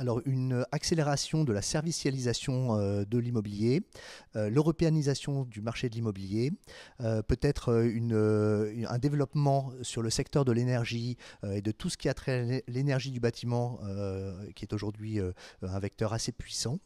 Alors une accélération de la servicialisation euh, de l'immobilier, euh, l'européanisation du marché de l'immobilier, euh, peut-être un développement sur le secteur de l'énergie et de tout ce qui a trait l'énergie du bâtiment, qui est aujourd'hui un vecteur assez puissant.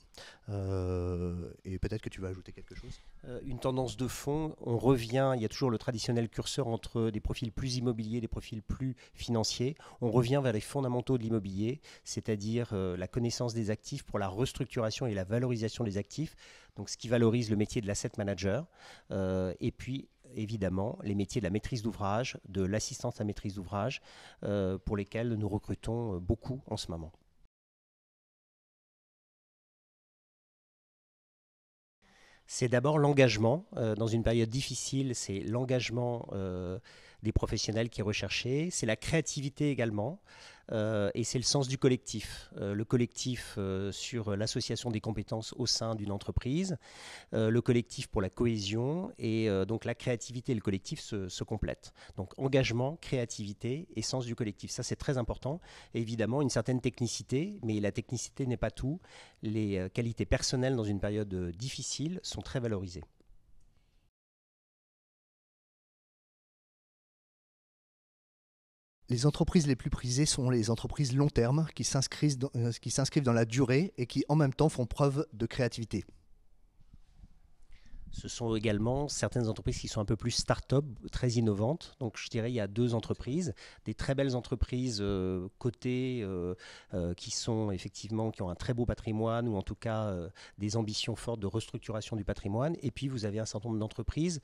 Euh, et peut-être que tu vas ajouter quelque chose. Euh, une tendance de fond, on revient, il y a toujours le traditionnel curseur entre des profils plus immobiliers, des profils plus financiers. On revient vers les fondamentaux de l'immobilier, c'est-à-dire euh, la connaissance des actifs pour la restructuration et la valorisation des actifs, donc ce qui valorise le métier de l'asset manager. et puis évidemment les métiers de la maîtrise d'ouvrage, de l'assistance à maîtrise d'ouvrage, pour lesquels nous recrutons beaucoup en ce moment. c'est d'abord l'engagement. Euh, dans une période difficile, c'est l'engagement euh, des professionnels qui est c'est la créativité également, euh, et c'est le sens du collectif. Euh, le collectif euh, sur l'association des compétences au sein d'une entreprise, le collectif pour la cohésion, et donc la créativité et le collectif se, complètent. Donc engagement, créativité et sens du collectif, ça c'est très important. évidemment, une certaine technicité, mais la technicité n'est pas tout. Les qualités personnelles dans une période difficile sont très valorisées. Les entreprises les plus prisées sont les entreprises long terme qui s'inscrivent dans, euh, dans la durée et qui en même temps font preuve de créativité. Ce sont également certaines entreprises qui sont un peu plus start-up, très innovantes. Donc je dirais il y a deux entreprises, des très belles entreprises côté euh, cotées euh, euh, qui sont effectivement qui ont un très beau patrimoine ou en tout cas des ambitions fortes de restructuration du patrimoine. Et puis vous avez un certain nombre d'entreprises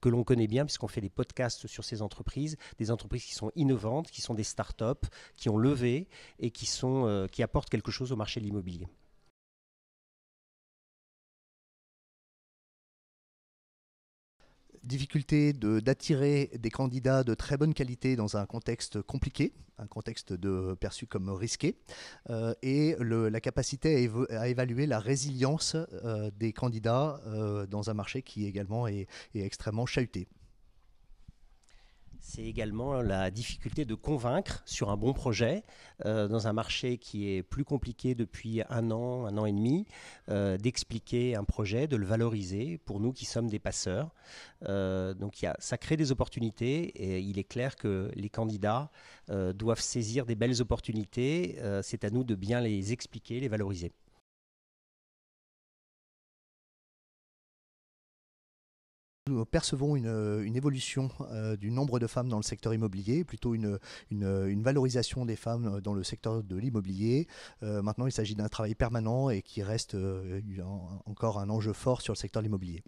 que l'on connaît bien puisqu'on fait des podcasts sur ces entreprises, des entreprises qui sont innovantes, qui sont des start-up, qui ont levé et qui sont qui apportent quelque chose au marché de l'immobilier. difficulté d'attirer des candidats de très bonne qualité dans un contexte compliqué, un contexte perçu comme risqué, euh, et la capacité à, évaluer la résilience euh, des candidats euh, dans un marché qui également est, est extrêmement chahuté c'est également hein, la difficulté de convaincre sur un bon projet euh, dans un marché qui est plus compliqué depuis un an, un an et demi, euh, d'expliquer un projet, de le valoriser pour nous qui sommes des passeurs. Euh, donc a, ça crée des opportunités et il est clair que les candidats doivent saisir des belles opportunités. c'est à nous de bien les expliquer, les valoriser. nous percevons une, euh, évolution euh, du nombre de femmes dans le secteur immobilier, plutôt une, valorisation des femmes euh, dans le secteur de l'immobilier. maintenant, il s'agit d'un travail permanent et qui reste encore un enjeu fort sur le secteur de l'immobilier.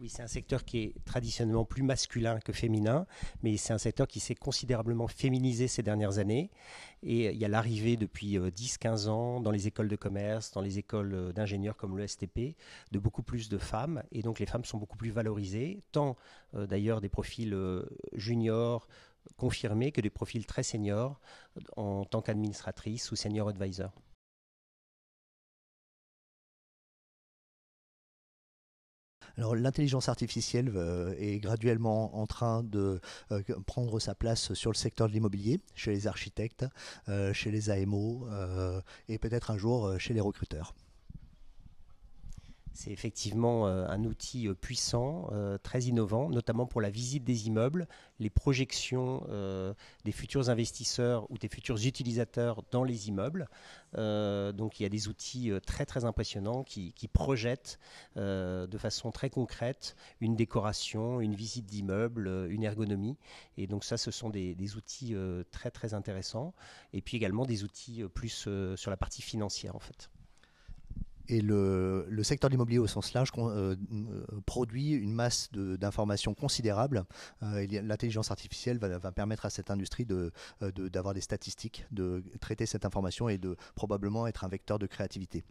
Oui, c'est un secteur qui est traditionnellement plus masculin que féminin, mais c'est un secteur qui s'est considérablement féminisé ces dernières années. Et euh, il y a l'arrivée depuis 10-15 euh, ans dans les écoles de commerce, dans les écoles euh, d'ingénieurs comme le STP, de beaucoup plus de femmes. Et donc les femmes sont beaucoup plus valorisées, tant d'ailleurs des profils juniors, confirmés, que des profils très seniors en tant qu'administratrice ou senior advisor. l'intelligence artificielle euh, est graduellement en train de euh, prendre sa place sur le secteur de l'immobilier, chez les architectes, euh, chez les AMO et peut-être un jour chez les recruteurs. C'est effectivement euh, un outil euh, puissant, euh, très innovant, notamment pour la visite des immeubles, les projections des futurs investisseurs ou des futurs utilisateurs dans les immeubles. donc il y a des outils très très impressionnants qui, projettent de façon très concrète une décoration, une visite d'immeuble, une ergonomie. Et donc ça, ce sont des, outils très très intéressants. Et puis également des outils plus sur la partie financière en fait. Et le, secteur de l'immobilier au sens large euh, euh, produit une masse d'informations considérable. et euh, L'intelligence artificielle va, permettre à cette industrie d'avoir de, des statistiques, de traiter cette information et de probablement être un vecteur de créativité.